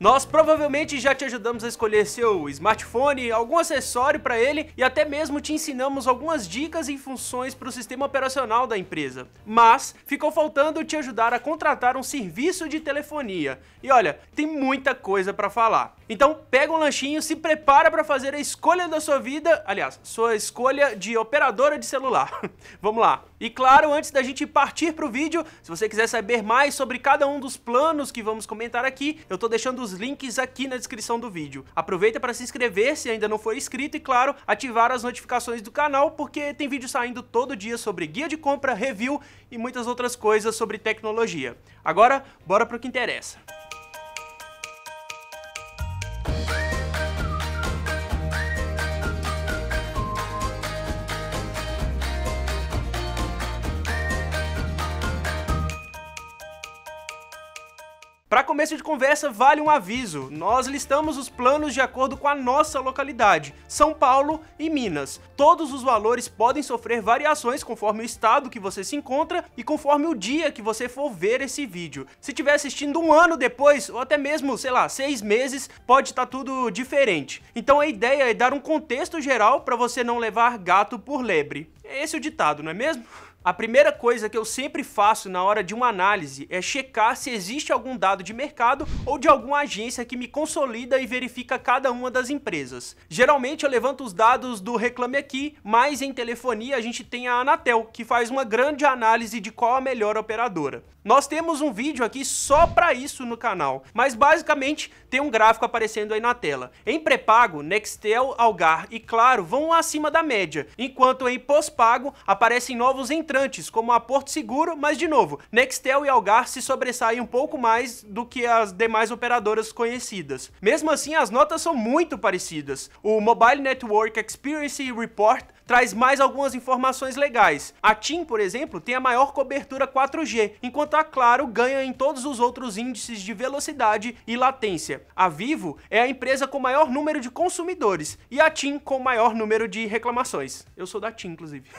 Nós provavelmente já te ajudamos a escolher seu smartphone, algum acessório para ele e até mesmo te ensinamos algumas dicas e funções para o sistema operacional da empresa. Mas ficou faltando te ajudar a contratar um serviço de telefonia. E olha, tem muita coisa para falar. Então pega um lanchinho, se prepara para fazer a escolha da sua vida, aliás, sua escolha de operadora de celular. Vamos lá. E claro, antes da gente partir para o vídeo, se você quiser saber mais sobre cada um dos planos que vamos comentar aqui, eu estou deixando os links aqui na descrição do vídeo. Aproveita para se inscrever se ainda não for inscrito e claro, ativar as notificações do canal porque tem vídeo saindo todo dia sobre guia de compra, review e muitas outras coisas sobre tecnologia. Agora, bora para o que interessa. Para começo de conversa, vale um aviso. Nós listamos os planos de acordo com a nossa localidade, São Paulo e Minas. Todos os valores podem sofrer variações conforme o estado que você se encontra e conforme o dia que você for ver esse vídeo. Se estiver assistindo um ano depois, ou até mesmo, sei lá, seis meses, pode estar tá tudo diferente. Então a ideia é dar um contexto geral para você não levar gato por lebre. É esse é o ditado, não é mesmo? A primeira coisa que eu sempre faço na hora de uma análise é checar se existe algum dado de mercado ou de alguma agência que me consolida e verifica cada uma das empresas. Geralmente eu levanto os dados do Reclame Aqui, mas em telefonia a gente tem a Anatel, que faz uma grande análise de qual a melhor operadora. Nós temos um vídeo aqui só para isso no canal, mas basicamente tem um gráfico aparecendo aí na tela. Em pré-pago, Nextel, Algar e Claro vão acima da média, enquanto em pós-pago aparecem novos entrantes entrantes, como a Porto Seguro, mas de novo, Nextel e Algar se sobressaem um pouco mais do que as demais operadoras conhecidas. Mesmo assim, as notas são muito parecidas. O Mobile Network Experience Report traz mais algumas informações legais. A TIM, por exemplo, tem a maior cobertura 4G, enquanto a Claro ganha em todos os outros índices de velocidade e latência. A Vivo é a empresa com maior número de consumidores e a TIM com maior número de reclamações. Eu sou da TIM, inclusive.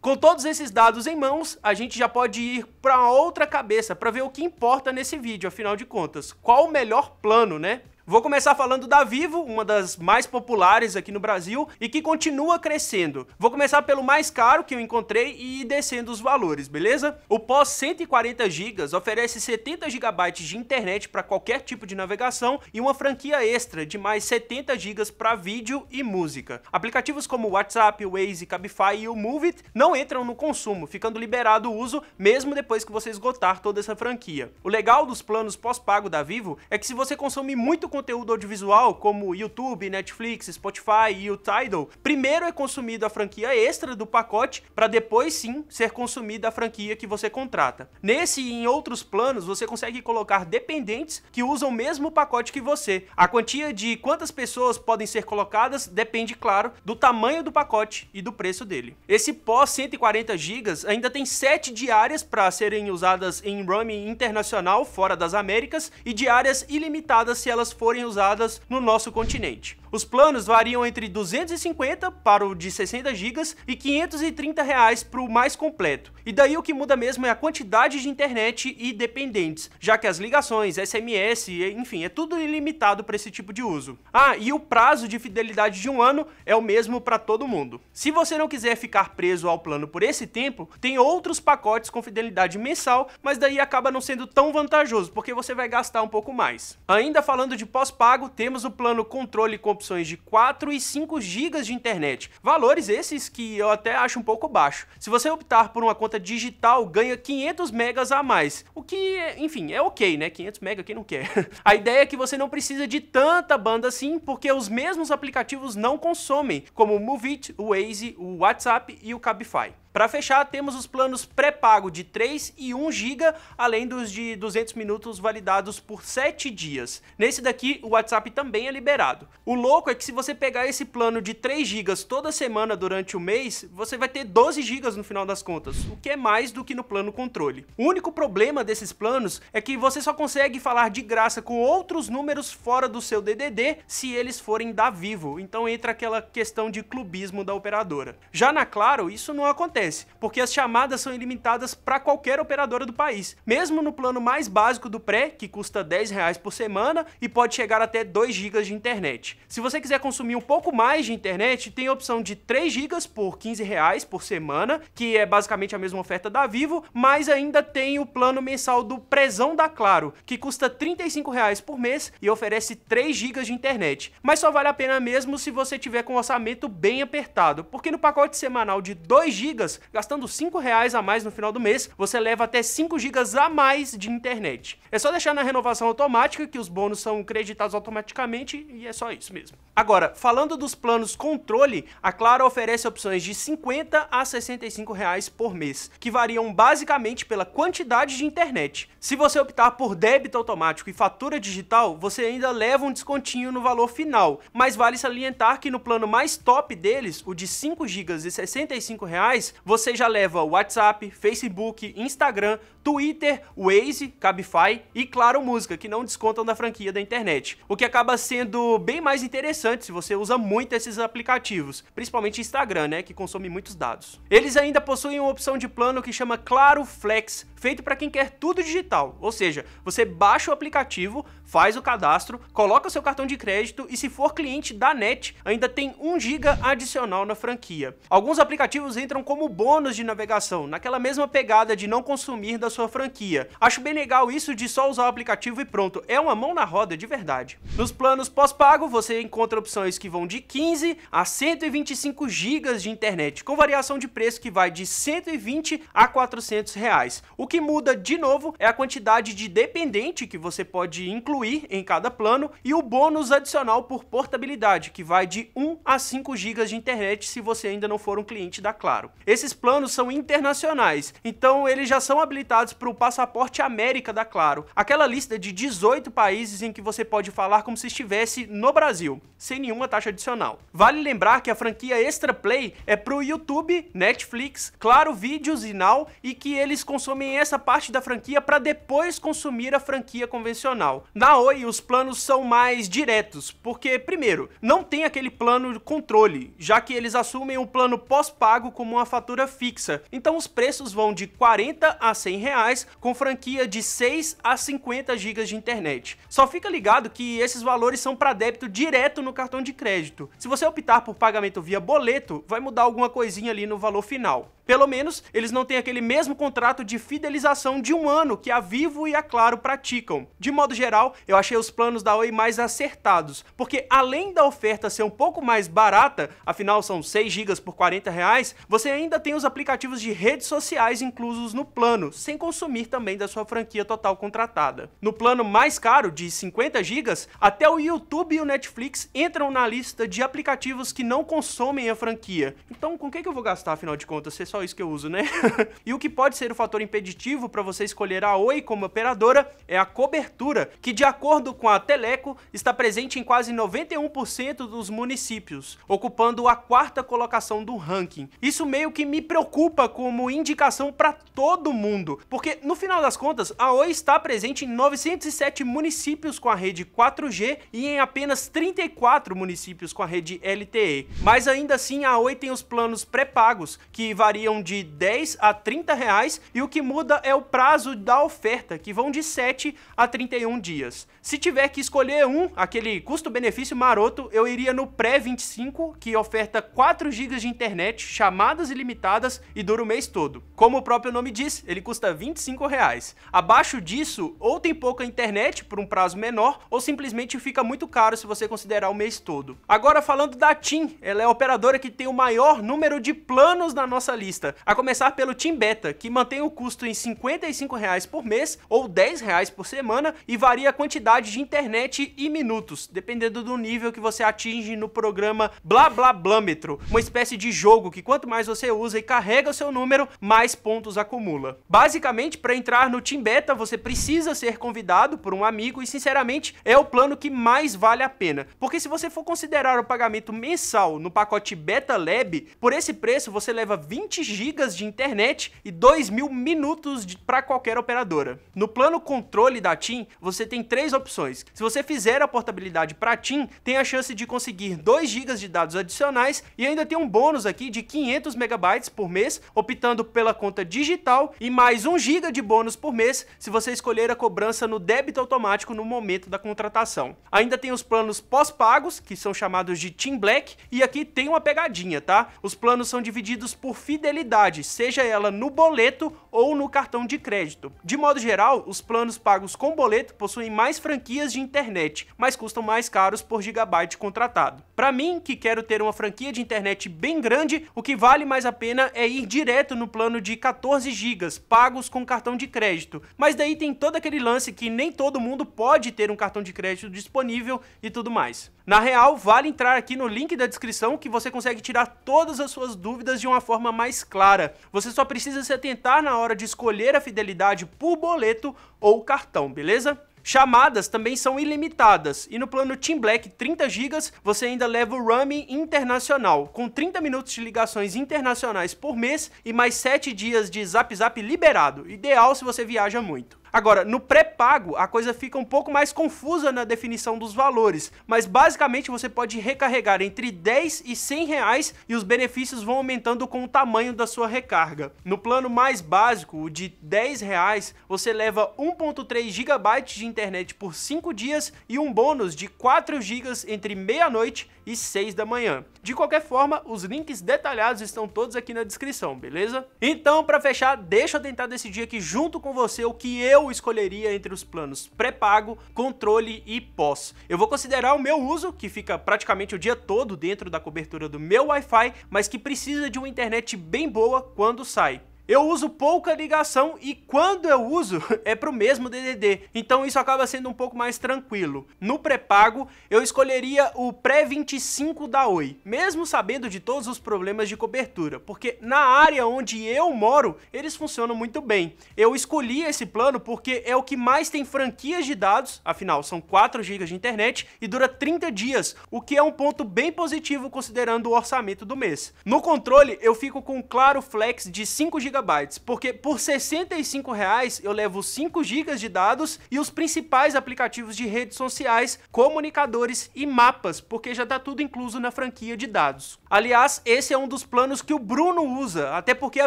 Com todos esses dados em mãos, a gente já pode ir para outra cabeça para ver o que importa nesse vídeo, afinal de contas. Qual o melhor plano, né? Vou começar falando da Vivo, uma das mais populares aqui no Brasil e que continua crescendo. Vou começar pelo mais caro que eu encontrei e ir descendo os valores, beleza? O pós 140 GB oferece 70 GB de internet para qualquer tipo de navegação e uma franquia extra de mais 70 GB para vídeo e música. Aplicativos como WhatsApp, Waze, Cabify e o Moveit não entram no consumo, ficando liberado o uso mesmo depois que você esgotar toda essa franquia. O legal dos planos pós-pago da Vivo é que se você consome muito conteúdo conteúdo audiovisual, como YouTube, Netflix, Spotify e o Tidal, primeiro é consumido a franquia extra do pacote para depois sim ser consumida a franquia que você contrata. Nesse e em outros planos, você consegue colocar dependentes que usam o mesmo pacote que você. A quantia de quantas pessoas podem ser colocadas depende, claro, do tamanho do pacote e do preço dele. Esse pós 140 GB ainda tem 7 diárias para serem usadas em roaming internacional fora das Américas e diárias ilimitadas se elas forem usadas no nosso continente. Os planos variam entre 250 para o de 60 GB e 530 reais para o mais completo. E daí o que muda mesmo é a quantidade de internet e dependentes, já que as ligações, SMS, enfim, é tudo ilimitado para esse tipo de uso. Ah, e o prazo de fidelidade de um ano é o mesmo para todo mundo. Se você não quiser ficar preso ao plano por esse tempo, tem outros pacotes com fidelidade mensal, mas daí acaba não sendo tão vantajoso, porque você vai gastar um pouco mais. Ainda falando de pós-pago, temos o plano controle com opções de 4 e 5 GB de internet, valores esses que eu até acho um pouco baixo. Se você optar por uma conta digital, ganha 500 megas a mais, o que, enfim, é ok, né? 500 mega quem não quer. A ideia é que você não precisa de tanta banda assim, porque os mesmos aplicativos não consomem, como o Movit, o Waze, o WhatsApp e o Cabify. Para fechar, temos os planos pré-pago de 3 e 1 GB, além dos de 200 minutos validados por 7 dias. Nesse daqui, o WhatsApp também é liberado. O louco é que se você pegar esse plano de 3 GB toda semana durante o mês, você vai ter 12 GB no final das contas, o que é mais do que no plano controle. O único problema desses planos é que você só consegue falar de graça com outros números fora do seu DDD se eles forem da Vivo, então entra aquela questão de clubismo da operadora. Já na Claro, isso não acontece acontece? Porque as chamadas são ilimitadas para qualquer operadora do país, mesmo no plano mais básico do pré, que custa 10 reais por semana e pode chegar até 2 GB de internet. Se você quiser consumir um pouco mais de internet, tem a opção de 3 GB por 15 reais por semana, que é basicamente a mesma oferta da Vivo, mas ainda tem o plano mensal do Prezão da Claro, que custa 35 reais por mês e oferece 3 GB de internet. Mas só vale a pena mesmo se você tiver com orçamento bem apertado, porque no pacote semanal de 2 GB gigas, gastando 5 reais a mais no final do mês, você leva até 5 gigas a mais de internet. É só deixar na renovação automática que os bônus são creditados automaticamente e é só isso mesmo. Agora, falando dos planos controle, a Claro oferece opções de 50 a 65 reais por mês, que variam basicamente pela quantidade de internet. Se você optar por débito automático e fatura digital, você ainda leva um descontinho no valor final, mas vale salientar que no plano mais top deles, o de 5 GB e 65 reais, você já leva WhatsApp, Facebook, Instagram, Twitter, Waze, Cabify e, claro, música, que não descontam da franquia da internet. O que acaba sendo bem mais interessante se você usa muito esses aplicativos, principalmente Instagram, né, que consome muitos dados. Eles ainda possuem uma opção de plano que chama Claro Flex, feito para quem quer tudo digital, ou seja, você baixa o aplicativo, faz o cadastro, coloca o seu cartão de crédito e se for cliente da NET, ainda tem 1 GB adicional na franquia. Alguns aplicativos entram como bônus de navegação, naquela mesma pegada de não consumir da sua franquia. Acho bem legal isso de só usar o aplicativo e pronto, é uma mão na roda de verdade. Nos planos pós-pago, você encontra opções que vão de 15 a 125 GB de internet, com variação de preço que vai de 120 a 400 reais, o que muda de novo é a quantidade de dependente que você pode incluir em cada plano e o bônus adicional por portabilidade, que vai de 1 a 5 GB de internet se você ainda não for um cliente da Claro. Esses planos são internacionais, então eles já são habilitados para o passaporte América da Claro, aquela lista de 18 países em que você pode falar como se estivesse no Brasil, sem nenhuma taxa adicional. Vale lembrar que a franquia Extra Play é para o YouTube, Netflix, Claro Vídeos e Now e que eles consomem essa parte da franquia para depois consumir a franquia convencional. Na Oi, os planos são mais diretos, porque, primeiro, não tem aquele plano de controle, já que eles assumem o um plano pós-pago como uma fatura fixa. Então os preços vão de 40 a 100 reais, com franquia de 6 a 50 gigas de internet. Só fica ligado que esses valores são para débito direto no cartão de crédito. Se você optar por pagamento via boleto, vai mudar alguma coisinha ali no valor final. Pelo menos, eles não têm aquele mesmo contrato de fidelização de um ano que a Vivo e a Claro praticam. De modo geral, eu achei os planos da Oi mais acertados, porque além da oferta ser um pouco mais barata, afinal são 6 GB por 40 reais, você ainda tem os aplicativos de redes sociais inclusos no plano, sem consumir também da sua franquia total contratada. No plano mais caro, de 50 GB, até o YouTube e o Netflix entram na lista de aplicativos que não consomem a franquia. Então, com o que eu vou gastar, afinal de contas, só isso que eu uso, né? e o que pode ser o fator impeditivo para você escolher a Oi como operadora é a cobertura, que de acordo com a Teleco está presente em quase 91% dos municípios, ocupando a quarta colocação do ranking. Isso meio que me preocupa como indicação para todo mundo, porque no final das contas a Oi está presente em 907 municípios com a rede 4G e em apenas 34 municípios com a rede LTE. Mas ainda assim a Oi tem os planos pré-pagos, que variam variam de 10 a 30 reais e o que muda é o prazo da oferta, que vão de 7 a 31 dias. Se tiver que escolher um, aquele custo-benefício maroto, eu iria no pré-25, que oferta 4 GB de internet, chamadas ilimitadas e dura o mês todo. Como o próprio nome diz, ele custa 25 reais. Abaixo disso, ou tem pouca internet por um prazo menor, ou simplesmente fica muito caro se você considerar o mês todo. Agora falando da TIM, ela é a operadora que tem o maior número de planos na nossa lista lista, a começar pelo Team Beta, que mantém o custo em R$ 55 reais por mês ou R$ 10 reais por semana e varia a quantidade de internet e minutos, dependendo do nível que você atinge no programa Blá Blá Blâmetro, uma espécie de jogo que quanto mais você usa e carrega o seu número, mais pontos acumula. Basicamente, para entrar no Team Beta, você precisa ser convidado por um amigo e, sinceramente, é o plano que mais vale a pena. Porque se você for considerar o pagamento mensal no pacote Beta Lab, por esse preço você leva 20 gigas de internet e 2 mil minutos para qualquer operadora. No plano controle da TIM, você tem três opções. Se você fizer a portabilidade para TIM, tem a chance de conseguir 2 gigas de dados adicionais e ainda tem um bônus aqui de 500 megabytes por mês, optando pela conta digital e mais 1 giga de bônus por mês se você escolher a cobrança no débito automático no momento da contratação. Ainda tem os planos pós-pagos, que são chamados de TIM Black, e aqui tem uma pegadinha, tá? Os planos são divididos por fidelidade fidelidade, seja ela no boleto ou no cartão de crédito. De modo geral, os planos pagos com boleto possuem mais franquias de internet, mas custam mais caros por gigabyte contratado. Para mim, que quero ter uma franquia de internet bem grande, o que vale mais a pena é ir direto no plano de 14 GB pagos com cartão de crédito. Mas daí tem todo aquele lance que nem todo mundo pode ter um cartão de crédito disponível e tudo mais. Na real, vale entrar aqui no link da descrição que você consegue tirar todas as suas dúvidas de uma forma mais clara. Você só precisa se atentar na hora de escolher a fidelidade por boleto ou cartão, beleza? Chamadas também são ilimitadas e no plano Team Black 30 GB você ainda leva o roaming internacional, com 30 minutos de ligações internacionais por mês e mais 7 dias de Zap Zap liberado, ideal se você viaja muito. Agora, no pré-pago, a coisa fica um pouco mais confusa na definição dos valores, mas basicamente você pode recarregar entre 10 e 100 reais e os benefícios vão aumentando com o tamanho da sua recarga. No plano mais básico, o de 10 reais, você leva 1.3 GB de internet por 5 dias e um bônus de 4 GB entre meia-noite e 6 da manhã. De qualquer forma, os links detalhados estão todos aqui na descrição, beleza? Então, para fechar, deixa eu tentar decidir aqui junto com você o que eu escolheria entre os planos pré-pago, controle e pós. Eu vou considerar o meu uso, que fica praticamente o dia todo dentro da cobertura do meu Wi-Fi, mas que precisa de uma internet bem boa quando sai. Eu uso pouca ligação e quando eu uso é para o mesmo DDD, então isso acaba sendo um pouco mais tranquilo. No pré-pago, eu escolheria o pré-25 da Oi, mesmo sabendo de todos os problemas de cobertura, porque na área onde eu moro, eles funcionam muito bem. Eu escolhi esse plano porque é o que mais tem franquias de dados, afinal são 4 GB de internet e dura 30 dias, o que é um ponto bem positivo considerando o orçamento do mês. No controle, eu fico com um Claro Flex de 5 GB porque por R$ 65 reais eu levo 5 GB de dados e os principais aplicativos de redes sociais, comunicadores e mapas, porque já está tudo incluso na franquia de dados. Aliás, esse é um dos planos que o Bruno usa, até porque a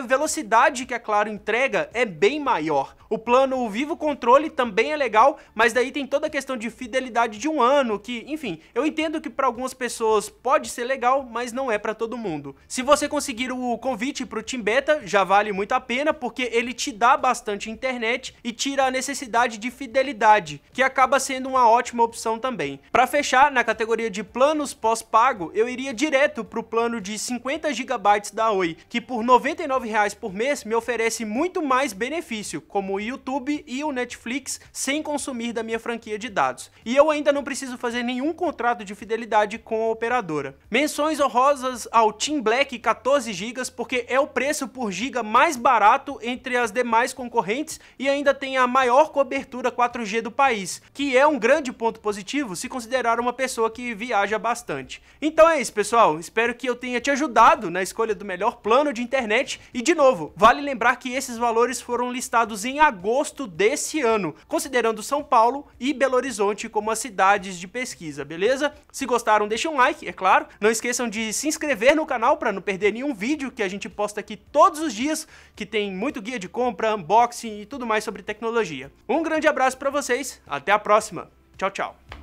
velocidade que a Claro entrega é bem maior. O plano Vivo Controle também é legal, mas daí tem toda a questão de fidelidade de um ano, que, enfim, eu entendo que para algumas pessoas pode ser legal, mas não é para todo mundo. Se você conseguir o convite para o Team Beta, já vale muito a pena porque ele te dá bastante internet e tira a necessidade de fidelidade, que acaba sendo uma ótima opção também. Para fechar, na categoria de planos pós-pago, eu iria direto pro plano de 50 GB da Oi, que por R$ 99,00 por mês me oferece muito mais benefício, como o YouTube e o Netflix, sem consumir da minha franquia de dados. E eu ainda não preciso fazer nenhum contrato de fidelidade com a operadora. Menções honrosas ao Team Black 14 GB, porque é o preço por giga mais mais barato entre as demais concorrentes e ainda tem a maior cobertura 4G do país, que é um grande ponto positivo se considerar uma pessoa que viaja bastante. Então é isso, pessoal. Espero que eu tenha te ajudado na escolha do melhor plano de internet. E de novo, vale lembrar que esses valores foram listados em agosto desse ano, considerando São Paulo e Belo Horizonte como as cidades de pesquisa, beleza? Se gostaram, deixe um like, é claro. Não esqueçam de se inscrever no canal para não perder nenhum vídeo que a gente posta aqui todos os dias que tem muito guia de compra, unboxing e tudo mais sobre tecnologia. Um grande abraço para vocês, até a próxima. Tchau, tchau.